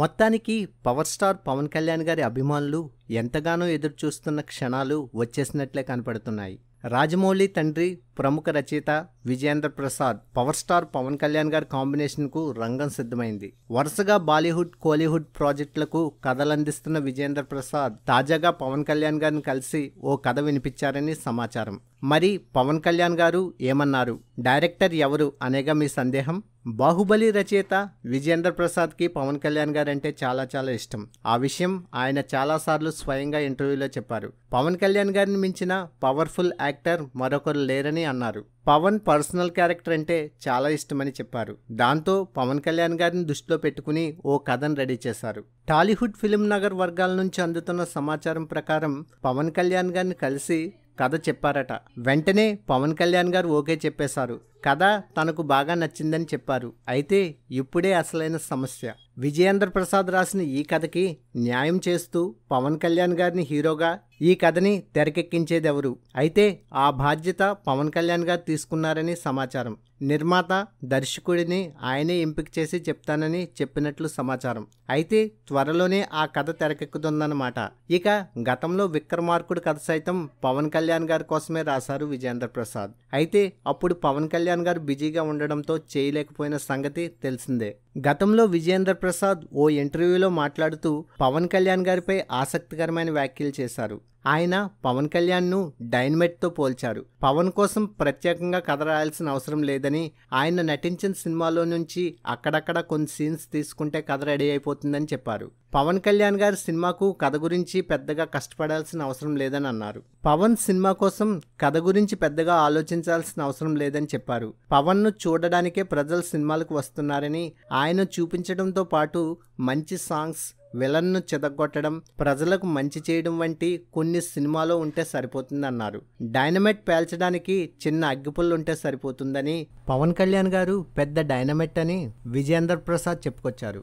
మొత్తానికి power star Pawan Kalyan గారి అభిమానులు ఎంతగానో ఎదురుచూస్తున్న క్షణాలు వచ్చేసినట్లే కనపడుతున్నాయి రాజమౌళి తండ్రి ప్రముఖ రచయిత విజయేంద్ర ప్రసాద్ పవర్ స్టార్ పవన్ కళ్యాణ్ గారి కాంబినేషన్కు రంగం సిద్ధమైంది వరుసగా బాలీవుడ్ కోలీవుడ్ ప్రాజెక్టులకు కథలందిస్తున్న విజయేంద్ర ప్రసాద్ తాజాగా పవన్ కళ్యాణ్ గారిని కలిసి ఓ కథ వినిపించారని సమాచారం మరి పవన్ కళ్యాణ్ గారు ఏమన్నారు డైరెక్టర్ ఎవరు అనేగా మీ సందేహం బాహుబలి రచయిత విజేంద్ర ప్రసాద్కి పవన్ కళ్యాణ్ గారంటే చాలా చాలా ఇష్టం ఆ విషయం ఆయన చాలాసార్లు స్వయంగా ఇంటర్వ్యూలో చెప్పారు పవన్ కళ్యాణ్ గారిని మించిన పవర్ఫుల్ యాక్టర్ మరొకరు లేరని అన్నారు పవన్ పర్సనల్ క్యారెక్టర్ అంటే చాలా ఇష్టమని చెప్పారు దాంతో పవన్ కళ్యాణ్ గారిని దృష్టిలో పెట్టుకుని ఓ కథను రెడీ చేశారు టాలీవుడ్ ఫిలిం నగర్ వర్గాల నుంచి అందుతున్న సమాచారం ప్రకారం పవన్ కళ్యాణ్ గారిని కలిసి కథ చెప్పారట వెంటనే పవన్ కళ్యాణ్ గారు ఓకే చెప్పేశారు కథ తనకు బాగా నచ్చిందని చెప్పారు అయితే ఇప్పుడే అసలైన సమస్య విజయేంద్ర ప్రసాద్ రాసిన ఈ కథకి న్యాయం చేస్తూ పవన్ కళ్యాణ్ గారిని హీరోగా ఈ కథని తెరకెక్కించేదెవరు అయితే ఆ బాధ్యత పవన్ కళ్యాణ్ గారు తీసుకున్నారని సమాచారం నిర్మాత దర్శకుడిని ఆయనే ఎంపిక చేసి చెప్తానని చెప్పినట్లు సమాచారం అయితే త్వరలోనే ఆ కథ తెరకెక్కుతుందన్నమాట ఇక గతంలో విక్రమార్కుడు కథ సైతం పవన్ కళ్యాణ్ గారి కోసమే రాశారు విజేంద్ర ప్రసాద్ అయితే అప్పుడు పవన్ కళ్యాణ్ గారు బిజీగా ఉండడంతో చేయలేకపోయిన సంగతి తెలిసిందే గతంలో విజేంద్ర ప్రసాద్ ఓ ఇంటర్వ్యూలో మాట్లాడుతూ పవన్ కళ్యాణ్ గారిపై ఆసక్తికరమైన వ్యాఖ్యలు చేశారు ఆయన పవన్ కళ్యాణ్ను డైనమైట్తో పోల్చారు పవన్ కోసం ప్రత్యేకంగా కథ రాయాల్సిన అవసరం లేదని ఆయన నటించిన సినిమాలో నుంచి అక్కడక్కడ కొన్ని సీన్స్ తీసుకుంటే కథ రెడీ అయిపోతుందని చెప్పారు పవన్ కళ్యాణ్ గారి సినిమాకు కథ గురించి పెద్దగా కష్టపడాల్సిన అవసరం లేదని అన్నారు పవన్ సినిమా కోసం కథ గురించి పెద్దగా ఆలోచించాల్సిన అవసరం లేదని చెప్పారు పవన్ను చూడడానికే ప్రజలు సినిమాలకు వస్తున్నారని ఆయన చూపించడంతో పాటు మంచి సాంగ్స్ విలన్ను చెదగొట్టడం ప్రజలకు మంచి చేయడం వంటి కొన్ని సినిమాలో ఉంటే సరిపోతుందన్నారు డైనమైట్ పేల్చడానికి చిన్న అగ్గిపుల్లు ఉంటే సరిపోతుందని పవన్ కళ్యాణ్ గారు పెద్ద డైనమైట్ అని విజేందర్ ప్రసాద్ చెప్పుకొచ్చారు